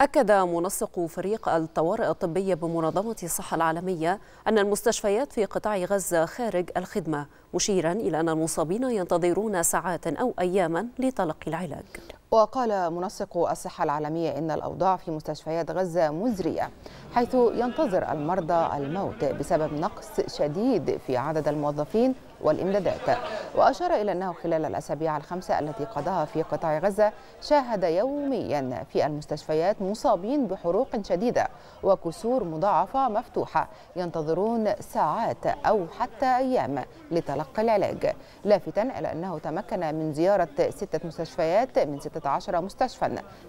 أكد منسق فريق الطوارئ الطبية بمنظمة الصحة العالمية أن المستشفيات في قطاع غزة خارج الخدمة مشيرا إلى أن المصابين ينتظرون ساعات أو أياما لتلقي العلاج وقال منسق الصحة العالمية إن الأوضاع في مستشفيات غزة مزرية حيث ينتظر المرضى الموت بسبب نقص شديد في عدد الموظفين والإمدادات وأشار إلى أنه خلال الأسابيع الخمسة التي قضاها في قطاع غزة شاهد يوميا في المستشفيات مصابين بحروق شديدة وكسور مضاعفة مفتوحة ينتظرون ساعات أو حتى أيام لتلقي العلاج لافتا إلى أنه تمكن من زيارة ستة مستشفيات من 16 مستشفى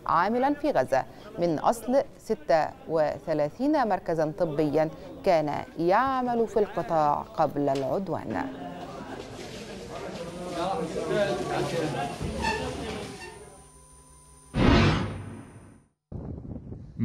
عاملا في غزة من أصل 36 مركزا طبيا كان يعمل في القطاع قبل العدوان Danke.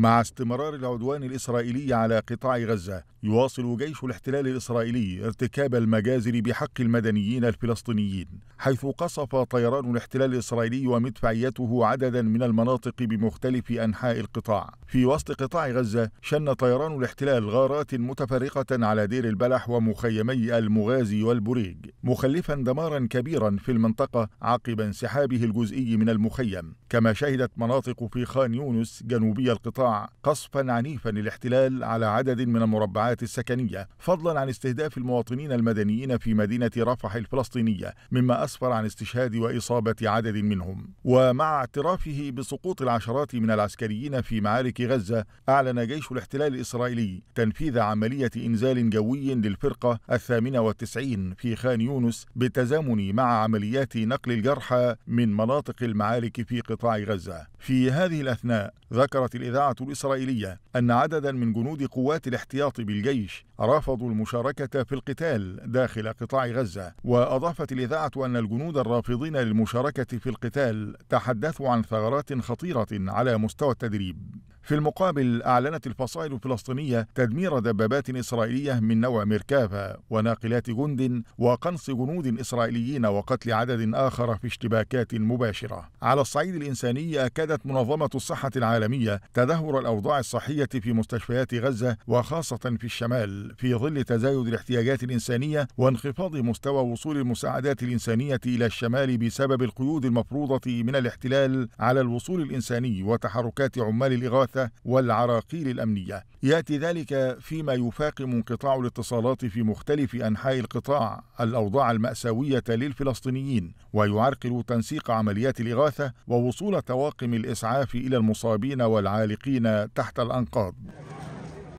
مع استمرار العدوان الإسرائيلي على قطاع غزة يواصل جيش الاحتلال الإسرائيلي ارتكاب المجازر بحق المدنيين الفلسطينيين حيث قصف طيران الاحتلال الإسرائيلي ومدفعيته عددا من المناطق بمختلف أنحاء القطاع في وسط قطاع غزة شن طيران الاحتلال غارات متفرقة على دير البلح ومخيمي المغازي والبريج مخلفا دمارا كبيرا في المنطقة عقب انسحابه الجزئي من المخيم كما شهدت مناطق في خان يونس جنوبي القطاع قصفا عنيفا للاحتلال على عدد من المربعات السكنية فضلا عن استهداف المواطنين المدنيين في مدينة رفح الفلسطينية مما أسفر عن استشهاد وإصابة عدد منهم ومع اعترافه بسقوط العشرات من العسكريين في معارك غزة أعلن جيش الاحتلال الإسرائيلي تنفيذ عملية إنزال جوي للفرقة الثامنة والتسعين في خان يونس بالتزامن مع عمليات نقل الجرحى من مناطق المعارك في قطاع غزة في هذه الأثناء ذكرت الإذاعة الإسرائيلية أن عددا من جنود قوات الاحتياط بالجيش رفضوا المشاركة في القتال داخل قطاع غزة وأضافت الإذاعة أن الجنود الرافضين للمشاركة في القتال تحدثوا عن ثغرات خطيرة على مستوى التدريب في المقابل أعلنت الفصائل الفلسطينية تدمير دبابات إسرائيلية من نوع ميركافا وناقلات جند وقنص جنود إسرائيليين وقتل عدد آخر في اشتباكات مباشرة على الصعيد الإنساني أكدت منظمة الصحة العالمية تدهور الأوضاع الصحية في مستشفيات غزة وخاصة في الشمال في ظل تزايد الاحتياجات الإنسانية وانخفاض مستوى وصول المساعدات الإنسانية إلى الشمال بسبب القيود المفروضة من الاحتلال على الوصول الإنساني وتحركات عمال الإغاثة البعثة والعراقيل الأمنية يأتي ذلك فيما يفاقم انقطاع الاتصالات في مختلف أنحاء القطاع الأوضاع المأساوية للفلسطينيين ويعرقل تنسيق عمليات الإغاثة ووصول طواقم الإسعاف إلى المصابين والعالقين تحت الأنقاض